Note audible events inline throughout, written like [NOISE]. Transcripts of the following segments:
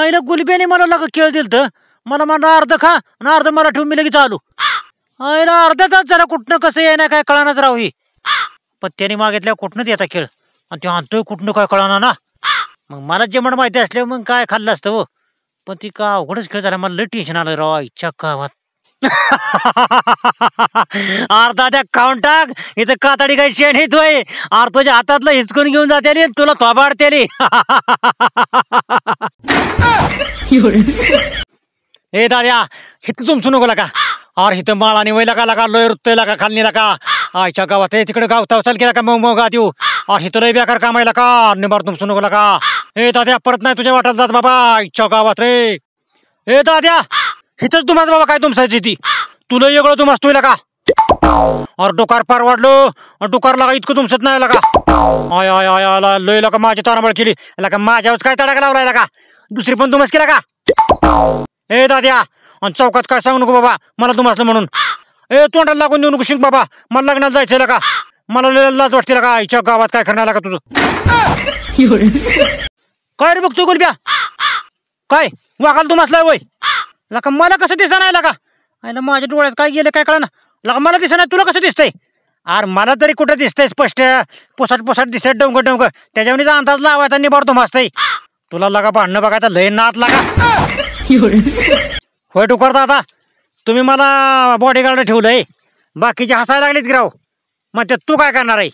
आईला गुलब्याने मला लग खेळ दिल तर मला म्हणा अर्ध खा आणि अर्ध मला ठेवून मी चालू आलो आईला अर्धा तास जरा कुठनं कसं येणार काय कळानाच राव ही पण त्याने मागितल्या कुठनं येता खेळ आणि तो आणतोय कुठनं काय कळणार ना मग मला जे माहिती असले मग काय खाल्लं असतं हो पण ती का अवघडच खेळ झाला मला लई टेन्शन आलं राव इच्छा कावात [LAUGHS] अर्धा त्या खाऊन टाक इथं कातडी काही शेण हे तू आर तुझ्या हातातलं हिचकून घेऊन जाते तुला थोबाडते [LAUGHS] [LAUGHS] ए दाद्या तुम तुमचं नको का अरे हिथं माळाने वय का लगा लोय रुत्तय लगा खालनी लगा आयच्या गावात आहे तिकडे गाव तवचाल केला का मग मग गात येऊ अरे हिथं लय बेकार कामायला का निबार तुम नको का ए दाद्या परत नाही तुझ्या वाटत जात बाबा आयच्या गावात रे ए दाद्या हिथंच तुम्हाला बाबा काय तुमसायची ती तुला एवढं तुम्हाला तुला का अरे डोकार पार वाढलो डोकार लागा इतकं तुमसत नाही लगा आय आय आय लय लका माझी तारांबळ केली लका माझ्यावर काय तडाक लावलाय का दुसरी पण तुम्हाला केला का ए दाद्या आणि चौकात काय सांगू नको बाबा मला तुम्हाला म्हणून ए तोंडाला लागून देऊ नको शिंक बाबा मला लग्नाला जायचंय का मला लाज वाटते का आईच्या गावात काय करणार का तुझं काय रे बघ तू गुलब्या काय वाकाल तुम्हाला वय लका मला कसं दिसणार नाही का आईला माझ्या डोळ्यात काय गेलं काय ना लका मला दिसणार तुला कसं दिसतंय अर मला तरी कुठं दिसतंय स्पष्ट पोसाट पोसाट दिसतंय डोंगर डोंगर त्याच्यावर अंदाज लावायचा निभार तुम्हाला तुला लगा अन्न बघायचं लय नात लागा होय करता आता तुम्ही मला बॉडीगार्ड ठेवलंय बाकीचे हसायला लागलीत गिराव मग ते तू काय करणार आहे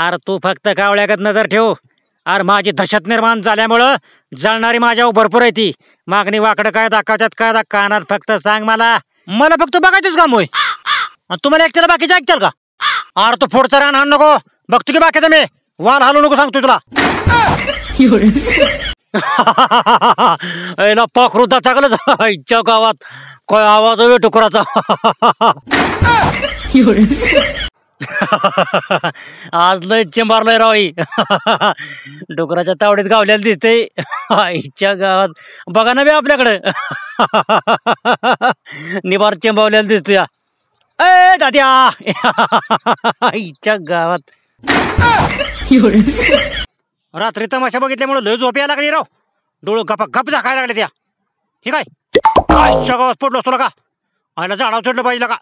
अरे तू फक्त कावळ्यागत नजर ठेव अरे माझी दहशत निर्माण झाल्यामुळं जळणारी माझ्यावर भरपूर आहे ती मागणी वाकडं काय दाखवतात काय दाख फक्त सांग मला मला फक्त बघायचंच काम होय तुम्हाला एकट्याला बाकीचे ऐकताल का अरे तू पुढचं रान हाण नको बघतो की बाकीचं मी वाल हालू नको सांगतो तुला 有人。ऐ [LAUGHS] ना पाखरुदा आईच्या गावात काय आवाज टुकराचा [LAUGHS] [LAUGHS] आज लय लय राव डुकराच्या तावडीत गावल्याला दिसते आईच्या गावात बघा ना बी आपल्याकडं निबार चिंबावल्याला दिसतो या ए दाद्या आईच्या गावात रात्री तमाशा बघितल्यामुळे लय झोप यायला लागली राव डोळं गप गप झाकायला लागले त्या ठीक आहे आजच्या गावात पडलो तुला का आयला झाडावर चढलं पाहिजे का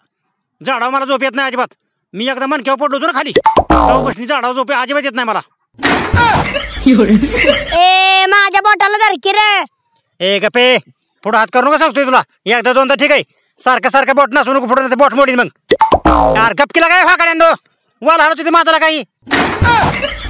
झाडावर मला झोप येत नाही अजिबात मी एकदा मनक्यावर पडलो ना खाली चौकशी झाडावर झोप अजिबात येत नाही मला ए माझ्या बोटाला धरकी रे ए गपे पुढं हात करू नका सांगतोय तुला एकदा दोनदा ठीक आहे सारखं सारखं बोट नसू नको पुढे बोट मोडीन मग यार गपकीला काय फाकड्यांडो वाल हरत होती माझ्याला काही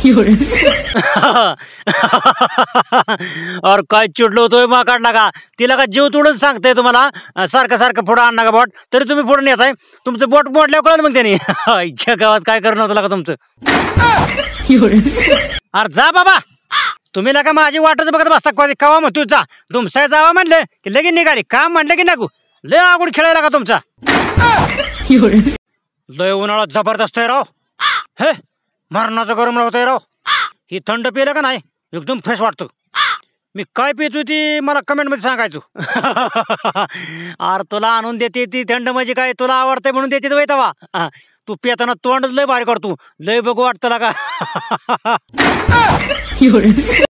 [LAUGHS] और काय चिडलो होतोय मग काढला का तिला का जीव तोडून सांगतोय तुम्हाला सारखं सारखं पुढं आणला का बोट तरी तुम्ही पुढे आहे तुमचं बोट मोडल्या कळलं मग त्याने [LAUGHS] इच्छा गावात काय करणं होतं का तुमचं अरे जा बाबा तुम्ही का माझी वाटच बघत बसता कवा मग तुझा जा तुमचा जावा म्हणलं की लगेच निघाली काम म्हणलं की नागू लय आगुड खेळायला का तुमचा लय उन्हाळा जबरदस्त आहे राव हे मरणाचं गरम होतंय राव ही थंड पिलं का नाही एकदम फ्रेश वाटतो मी काय पितो ती मला कमेंटमध्ये सांगायचो आर [LAUGHS] तुला आणून देते ती थंड म्हणजे काय तुला आवडते म्हणून देते वय तवा तू पियताना तोंडच लय भारी करतो लय बघू वाटतं का